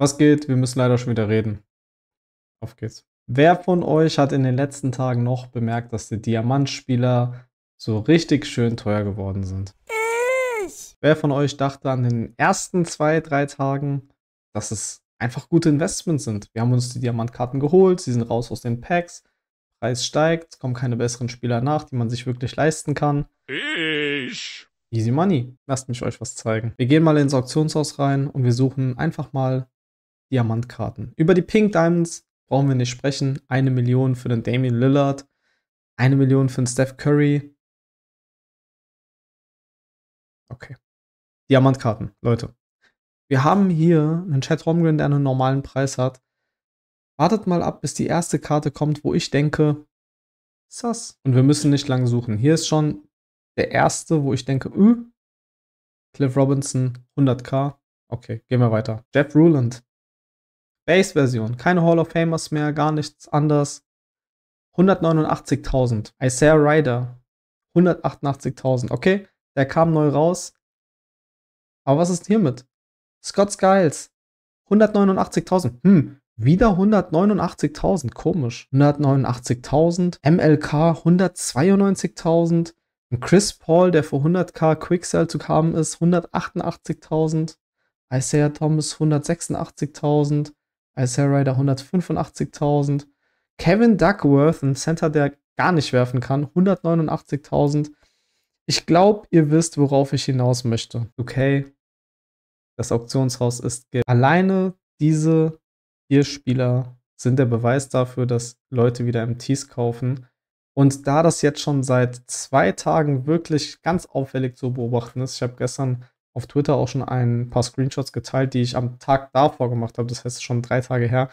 Was geht? Wir müssen leider schon wieder reden. Auf geht's. Wer von euch hat in den letzten Tagen noch bemerkt, dass die Diamantspieler so richtig schön teuer geworden sind? Ich! Wer von euch dachte an den ersten zwei, drei Tagen, dass es einfach gute Investments sind? Wir haben uns die Diamantkarten geholt, sie sind raus aus den Packs, Preis steigt, kommen keine besseren Spieler nach, die man sich wirklich leisten kann. Ich! Easy Money. Lasst mich euch was zeigen. Wir gehen mal ins Auktionshaus rein und wir suchen einfach mal Diamantkarten. Über die Pink Diamonds brauchen wir nicht sprechen. Eine Million für den Damien Lillard, eine Million für den Steph Curry. Okay. Diamantkarten, Leute. Wir haben hier einen Chad Romgren, der einen normalen Preis hat. Wartet mal ab, bis die erste Karte kommt, wo ich denke, sass. Und wir müssen nicht lange suchen. Hier ist schon der erste, wo ich denke, üh. Cliff Robinson, 100k. Okay, gehen wir weiter. Jeff Ruland, Base-Version, keine Hall of Famers mehr, gar nichts anders. 189.000. Isaiah Ryder, 188.000. Okay, der kam neu raus. Aber was ist hiermit? Scott Skiles, 189.000. Hm, wieder 189.000. Komisch. 189.000. MLK 192.000. Chris Paul, der für 100k Quicksell zu haben ist, 188.000. Isaiah Thomas 186.000. Isaiah Ryder 185.000. Kevin Duckworth, ein Center, der gar nicht werfen kann, 189.000. Ich glaube, ihr wisst, worauf ich hinaus möchte. Okay, das Auktionshaus ist Geld. Alleine diese vier Spieler sind der Beweis dafür, dass Leute wieder MTs kaufen. Und da das jetzt schon seit zwei Tagen wirklich ganz auffällig zu beobachten ist, ich habe gestern auf Twitter auch schon ein paar Screenshots geteilt, die ich am Tag davor gemacht habe. Das heißt schon drei Tage her.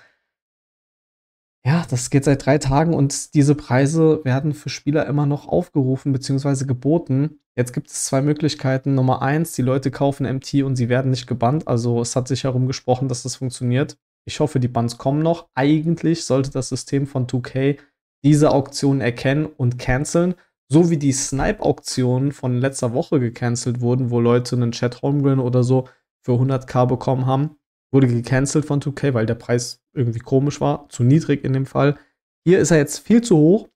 Ja, das geht seit drei Tagen und diese Preise werden für Spieler immer noch aufgerufen bzw. geboten. Jetzt gibt es zwei Möglichkeiten. Nummer eins, die Leute kaufen MT und sie werden nicht gebannt. Also es hat sich herumgesprochen, dass das funktioniert. Ich hoffe, die Bans kommen noch. Eigentlich sollte das System von 2K diese Auktion erkennen und canceln so wie die Snipe-Auktionen von letzter Woche gecancelt wurden, wo Leute einen Chat Holmgren oder so für 100k bekommen haben, wurde gecancelt von 2K, weil der Preis irgendwie komisch war, zu niedrig in dem Fall. Hier ist er jetzt viel zu hoch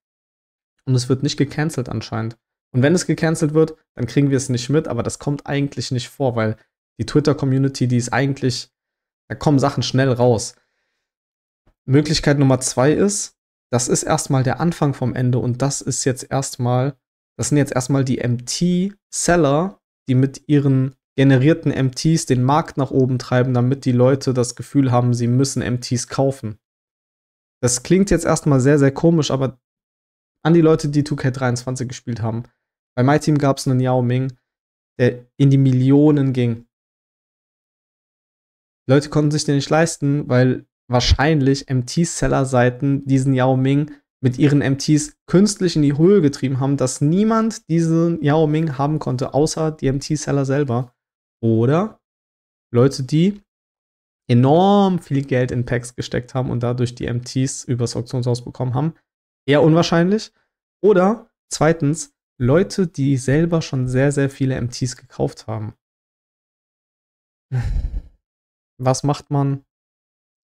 und es wird nicht gecancelt anscheinend. Und wenn es gecancelt wird, dann kriegen wir es nicht mit, aber das kommt eigentlich nicht vor, weil die Twitter-Community, die ist eigentlich, da kommen Sachen schnell raus. Möglichkeit Nummer zwei ist, das ist erstmal der Anfang vom Ende und das ist jetzt erstmal, das sind jetzt erstmal die MT-Seller, die mit ihren generierten MTs den Markt nach oben treiben, damit die Leute das Gefühl haben, sie müssen MTs kaufen. Das klingt jetzt erstmal sehr, sehr komisch, aber an die Leute, die 2K23 gespielt haben. Bei My Team gab es einen Yao Ming, der in die Millionen ging. Leute konnten sich den nicht leisten, weil wahrscheinlich MT-Seller-Seiten diesen Yao Ming mit ihren MTs künstlich in die Höhe getrieben haben, dass niemand diesen Yao Ming haben konnte, außer die MT-Seller selber. Oder Leute, die enorm viel Geld in Packs gesteckt haben und dadurch die MTs übers Auktionshaus bekommen haben. Eher unwahrscheinlich. Oder zweitens, Leute, die selber schon sehr, sehr viele MTs gekauft haben. Was macht man,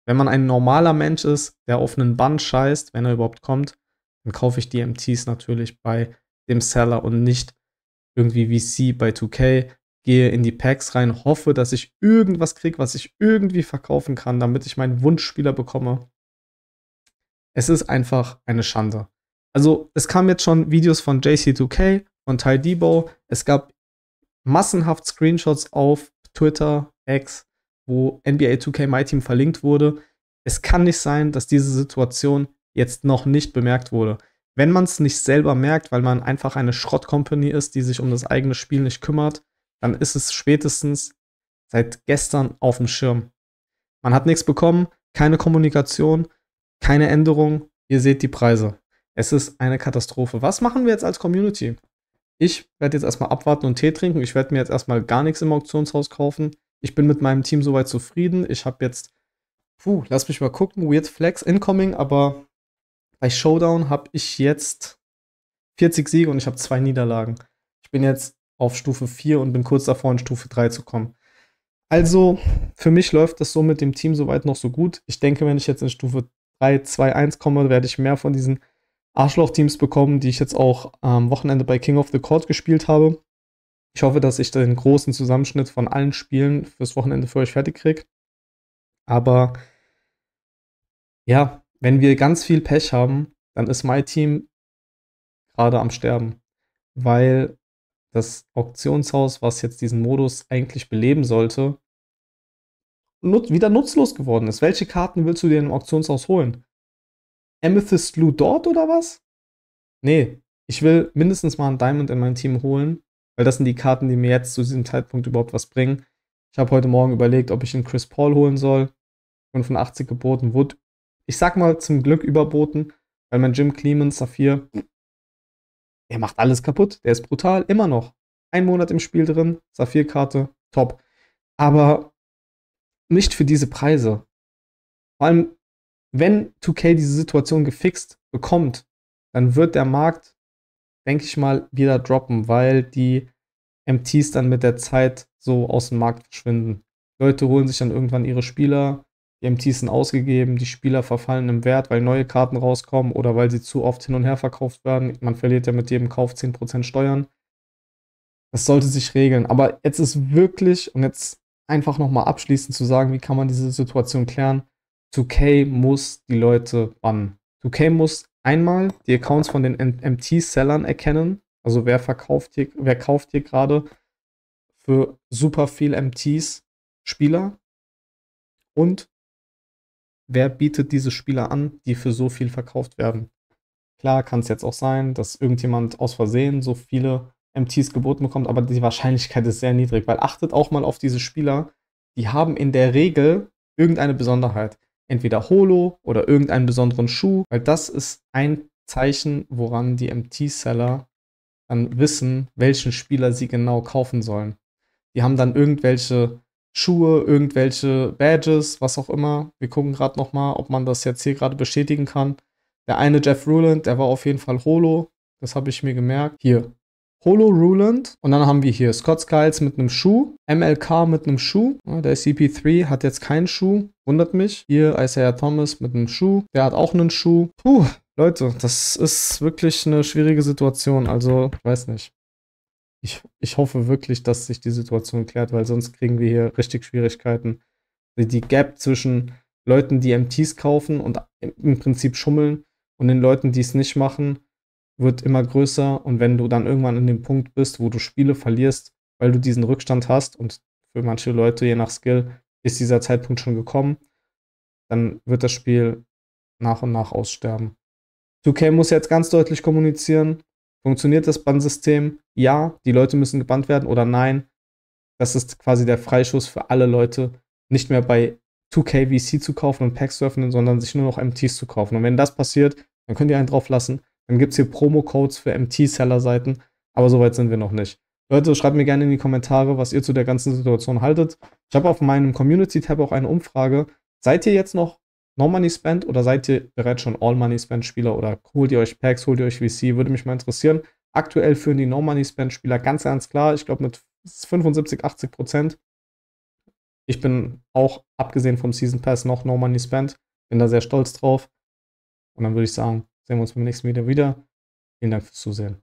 wenn man ein normaler Mensch ist, der auf einen Band scheißt, wenn er überhaupt kommt, dann kaufe ich die MTs natürlich bei dem Seller und nicht irgendwie wie sie bei 2K. Gehe in die Packs rein, hoffe, dass ich irgendwas kriege, was ich irgendwie verkaufen kann, damit ich meinen Wunschspieler bekomme. Es ist einfach eine Schande. Also, es kamen jetzt schon Videos von JC2K, von Ty Debo. Es gab massenhaft Screenshots auf Twitter, X, wo NBA 2K My Team verlinkt wurde. Es kann nicht sein, dass diese Situation jetzt noch nicht bemerkt wurde. Wenn man es nicht selber merkt, weil man einfach eine Schrottcompany ist, die sich um das eigene Spiel nicht kümmert, dann ist es spätestens seit gestern auf dem Schirm. Man hat nichts bekommen, keine Kommunikation, keine Änderung. Ihr seht die Preise. Es ist eine Katastrophe. Was machen wir jetzt als Community? Ich werde jetzt erstmal abwarten und Tee trinken. Ich werde mir jetzt erstmal gar nichts im Auktionshaus kaufen ich bin mit meinem Team soweit zufrieden. Ich habe jetzt, puh, lass mich mal gucken, Weird Flex incoming, aber bei Showdown habe ich jetzt 40 Siege und ich habe zwei Niederlagen. Ich bin jetzt auf Stufe 4 und bin kurz davor, in Stufe 3 zu kommen. Also, für mich läuft das so mit dem Team soweit noch so gut. Ich denke, wenn ich jetzt in Stufe 3, 2, 1 komme, werde ich mehr von diesen Arschloch-Teams bekommen, die ich jetzt auch am Wochenende bei King of the Court gespielt habe. Ich hoffe, dass ich den großen Zusammenschnitt von allen Spielen fürs Wochenende für euch fertig kriege. Aber ja, wenn wir ganz viel Pech haben, dann ist mein Team gerade am Sterben, weil das Auktionshaus, was jetzt diesen Modus eigentlich beleben sollte, nut wieder nutzlos geworden ist. Welche Karten willst du dir im Auktionshaus holen? Amethyst Blue dort oder was? Nee, ich will mindestens mal einen Diamond in mein Team holen, weil das sind die Karten, die mir jetzt zu diesem Zeitpunkt überhaupt was bringen. Ich habe heute Morgen überlegt, ob ich einen Chris Paul holen soll. 85 geboten wurde. Ich sag mal zum Glück überboten, weil mein Jim Clemens Saphir, der macht alles kaputt. Der ist brutal, immer noch. Ein Monat im Spiel drin, Saphir-Karte, top. Aber nicht für diese Preise. Vor allem, wenn 2K diese Situation gefixt bekommt, dann wird der Markt denke ich mal, wieder droppen, weil die MTs dann mit der Zeit so aus dem Markt verschwinden. Leute holen sich dann irgendwann ihre Spieler, die MTs sind ausgegeben, die Spieler verfallen im Wert, weil neue Karten rauskommen oder weil sie zu oft hin und her verkauft werden. Man verliert ja mit jedem Kauf 10% Steuern. Das sollte sich regeln. Aber jetzt ist wirklich, und jetzt einfach nochmal abschließend zu sagen, wie kann man diese Situation klären? 2K muss die Leute bannen. 2K muss einmal die Accounts von den MT-Sellern erkennen. Also wer verkauft hier, wer kauft hier gerade für super viel MTs Spieler und wer bietet diese Spieler an, die für so viel verkauft werden. Klar kann es jetzt auch sein, dass irgendjemand aus Versehen so viele MTs geboten bekommt, aber die Wahrscheinlichkeit ist sehr niedrig, weil achtet auch mal auf diese Spieler, die haben in der Regel irgendeine Besonderheit entweder Holo oder irgendeinen besonderen Schuh, weil das ist ein Zeichen, woran die MT-Seller dann wissen, welchen Spieler sie genau kaufen sollen. Die haben dann irgendwelche Schuhe, irgendwelche Badges, was auch immer. Wir gucken gerade nochmal, ob man das jetzt hier gerade bestätigen kann. Der eine Jeff Ruland, der war auf jeden Fall Holo. Das habe ich mir gemerkt. Hier, Holo Ruland. Und dann haben wir hier Scott Skiles mit einem Schuh. MLK mit einem Schuh. der CP3 hat jetzt keinen Schuh. Wundert mich. Hier Isaiah Thomas mit einem Schuh. Der hat auch einen Schuh. Puh, Leute, das ist wirklich eine schwierige Situation. Also, ich weiß nicht. Ich, ich hoffe wirklich, dass sich die Situation klärt, weil sonst kriegen wir hier richtig Schwierigkeiten. Die Gap zwischen Leuten, die MTs kaufen und im Prinzip schummeln und den Leuten, die es nicht machen, wird immer größer und wenn du dann irgendwann in dem Punkt bist, wo du Spiele verlierst, weil du diesen Rückstand hast und für manche Leute je nach Skill ist dieser Zeitpunkt schon gekommen, dann wird das Spiel nach und nach aussterben. 2K muss jetzt ganz deutlich kommunizieren, funktioniert das Bannsystem? Ja, die Leute müssen gebannt werden oder nein. Das ist quasi der Freischuss für alle Leute, nicht mehr bei 2K VC zu kaufen und Packs zu öffnen, sondern sich nur noch MTs zu kaufen. Und wenn das passiert, dann könnt ihr einen drauf lassen. Dann gibt es hier Promo-Codes für MT-Seller-Seiten, aber soweit sind wir noch nicht. Leute, schreibt mir gerne in die Kommentare, was ihr zu der ganzen Situation haltet. Ich habe auf meinem Community-Tab auch eine Umfrage. Seid ihr jetzt noch No-Money-Spend oder seid ihr bereits schon All-Money-Spend-Spieler oder holt ihr euch Packs, holt ihr euch VC? Würde mich mal interessieren. Aktuell führen die No-Money-Spend-Spieler ganz, ganz klar, ich glaube mit 75, 80 Prozent. Ich bin auch, abgesehen vom Season Pass, noch No Money Spend. Bin da sehr stolz drauf. Und dann würde ich sagen, sehen wir uns beim nächsten Video wieder. Vielen Dank fürs Zusehen.